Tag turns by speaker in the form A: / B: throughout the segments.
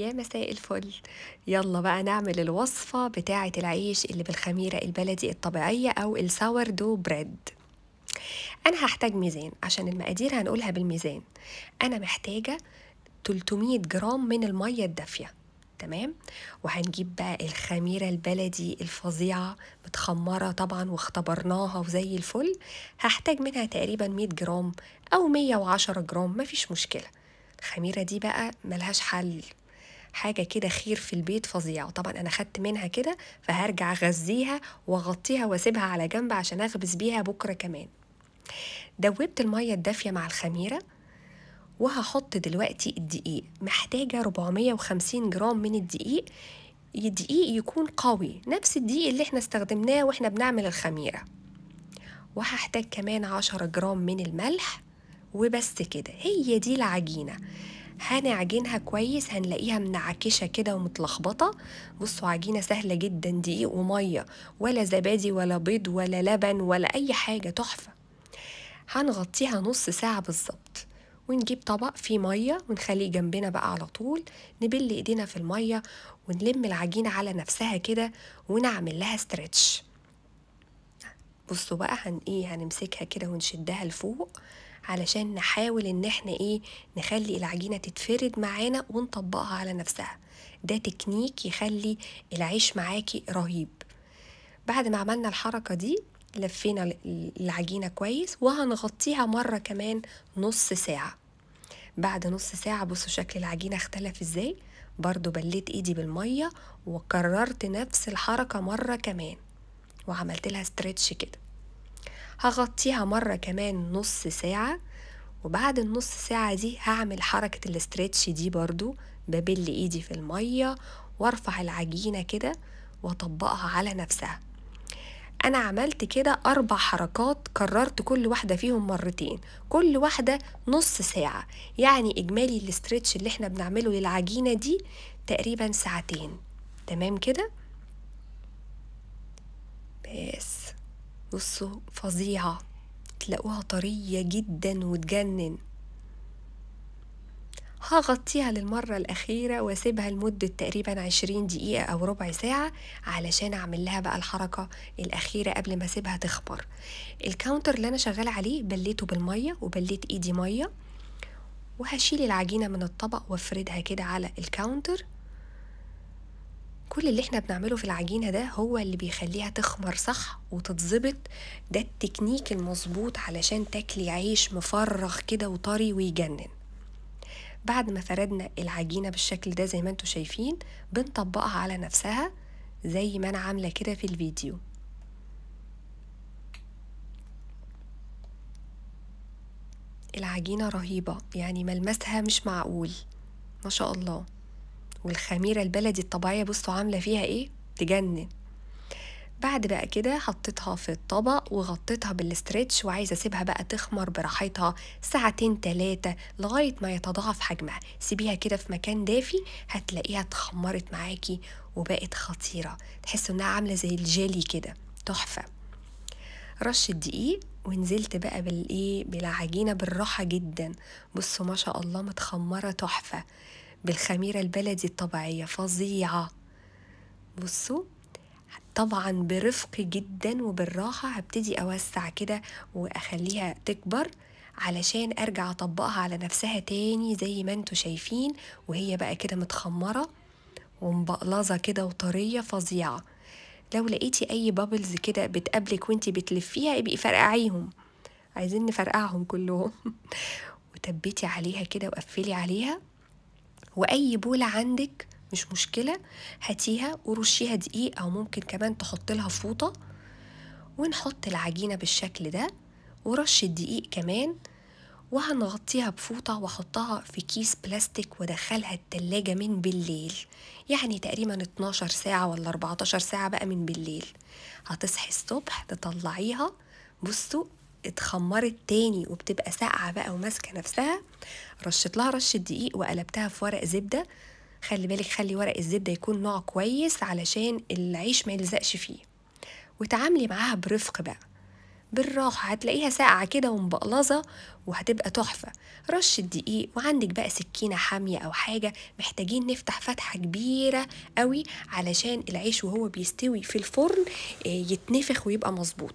A: يا مساء الفل يلا بقى نعمل الوصفة بتاعة العيش اللي بالخميرة البلدي الطبيعية أو الساور دو بريد أنا هحتاج ميزان عشان المقادير هنقولها بالميزان أنا محتاجة 300 جرام من المية الدافية تمام وهنجيب بقى الخميرة البلدي الفظيعة متخمرة طبعا واختبرناها وزي الفل هحتاج منها تقريبا 100 جرام أو 110 جرام مفيش مشكلة الخميرة دي بقى ملهاش حل حاجة كده خير في البيت فظيعة طبعا أنا خدت منها كده فهرجع أغذيها وأغطيها وأسيبها على جنب عشان أخبز بيها بكرة كمان دوبت المية الدافية مع الخميرة وهحط دلوقتي الدقيق محتاجة 450 جرام من الدقيق الدقيق يكون قوي نفس الدقيق اللي احنا استخدمناه واحنا بنعمل الخميرة وهحتاج كمان عشرة جرام من الملح وبس كده هي دي العجينة هنعجنها كويس هنلاقيها منعكشه كده ومتلخبطه بصوا عجينه سهله جدا دقيق وميه ولا زبادي ولا بيض ولا لبن ولا اي حاجه تحفه هنغطيها نص ساعه بالظبط ونجيب طبق فيه ميه ونخليه جنبنا بقى على طول نبل ايدينا في الميه ونلم العجينه على نفسها كده ونعمل لها ستريتش بصوا بقى هن ايه هنمسكها كده ونشدها لفوق علشان نحاول ان احنا ايه نخلي العجينه تتفرد معانا ونطبقها على نفسها ده تكنيك يخلي العيش معاكي رهيب بعد ما عملنا الحركه دي لفينا العجينه كويس وهنغطيها مره كمان نص ساعه بعد نص ساعه بصوا شكل العجينه اختلف ازاي برضو بليت ايدي بالميه وكررت نفس الحركه مره كمان وعملت لها ستريتش كده هغطيها مرة كمان نص ساعة وبعد النص ساعة دي هعمل حركة الاستريتش دي برضو ببل ايدي في المية وارفع العجينة كده واطبقها على نفسها انا عملت كده اربع حركات كررت كل واحدة فيهم مرتين كل واحدة نص ساعة يعني اجمالي الاستريتش اللي احنا بنعمله للعجينة دي تقريبا ساعتين تمام كده بس بصوا فظيعة تلاقوها طرية جدا وتجنن هغطيها للمرة الأخيرة واسيبها لمدة تقريبا عشرين دقيقة أو ربع ساعة علشان أعمل لها بقى الحركة الأخيرة قبل ما أسيبها تخبر الكاونتر اللي أنا شغالة عليه بليته بالمية وبليت إيدي مية وهشيل العجينة من الطبق وافردها كده على الكاونتر كل اللي احنا بنعمله في العجينة ده هو اللي بيخليها تخمر صح وتتظبط ده التكنيك المظبوط علشان تاكلي عيش مفرغ كده وطري ويجنن بعد ما فردنا العجينة بالشكل ده زي ما انتوا شايفين بنطبقها على نفسها زي ما انا عاملة كده في الفيديو العجينة رهيبة يعني ملمسها مش معقول ما شاء الله والخميرة البلدي الطبيعية بصوا عاملة فيها ايه تجنن بعد بقى كده حطيتها في الطبق وغطيتها بالاسترتش وعايزه اسيبها بقى تخمر براحتها ساعتين تلاتة لغايه ما يتضاعف حجمها سيبيها كده في مكان دافي هتلاقيها اتخمرت معاكي وبقت خطيره تحس انها عامله زي الجيلي كده تحفه رش الدقيق ونزلت بقى بالايه بالعجينه بالراحه جدا بصوا ما شاء الله متخمره تحفه بالخميرة البلدي الطبيعية فظيعة بصوا طبعا برفق جدا وبالراحة هبتدي أوسع كده وأخليها تكبر علشان أرجع أطبقها على نفسها تاني زي ما انتوا شايفين وهي بقى كده متخمرة ومبقلظة كده وطرية فظيعة لو لقيتي أي بابلز كده بتقابلك وانتي بتلفيها ابقي فرقعيهم عايزين نفرقعهم كلهم وتبتي عليها كده وقفلي عليها واي بوله عندك مش مشكله هاتيها ورشيها دقيق او ممكن كمان تحط لها فوطه ونحط العجينه بالشكل ده ورش الدقيق كمان وهنغطيها بفوطة واحطها في كيس بلاستيك وادخلها التلاجة من بالليل يعني تقريبا 12 ساعة ولا 14 ساعة بقى من بالليل هتصحي الصبح تطلعيها بصوا اتخمرت تاني وبتبقى ساقعة بقى وماسكة نفسها رشت لها رشة دقيق وقلبتها في ورق زبدة خلي بالك خلي ورق الزبدة يكون نوع كويس علشان العيش ما يلزقش فيه وتعاملي معاها برفق بقى بالراحة هتلاقيها ساقعة كده ومبقلظة وهتبقى تحفة رشة دقيق وعندك بقى سكينة حامية أو حاجة محتاجين نفتح فتحة كبيرة قوي علشان العيش وهو بيستوي في الفرن آه، يتنفخ ويبقى مظبوط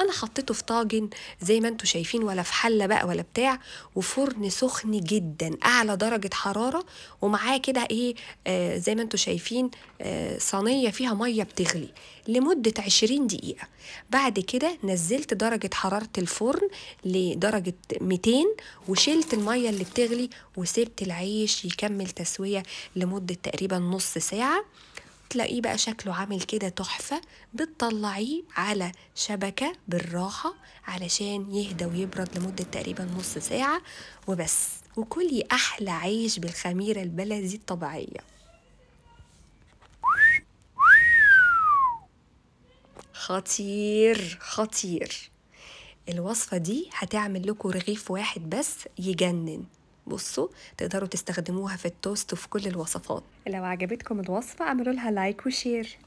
A: انا حطيته في طاجن زي ما انتم شايفين ولا في حله بقى ولا بتاع وفرن سخن جدا اعلى درجه حراره ومعاه كده ايه آه زي ما انتم شايفين آه صينيه فيها ميه بتغلي لمده 20 دقيقه بعد كده نزلت درجه حراره الفرن لدرجه 200 وشلت الميه اللي بتغلي وسبت العيش يكمل تسويه لمده تقريبا نص ساعه تلاقيه بقى شكله عامل كده تحفة بتطلعيه على شبكة بالراحة علشان يهدى ويبرد لمدة تقريبا نص ساعة وبس وكلي أحلى عيش بالخميرة البلدي الطبيعية خطير خطير الوصفة دي هتعمل لكم رغيف واحد بس يجنن بصوا تقدروا تستخدموها في التوست وفي كل الوصفات لو عجبتكم الوصفة اعملوا لها لايك وشير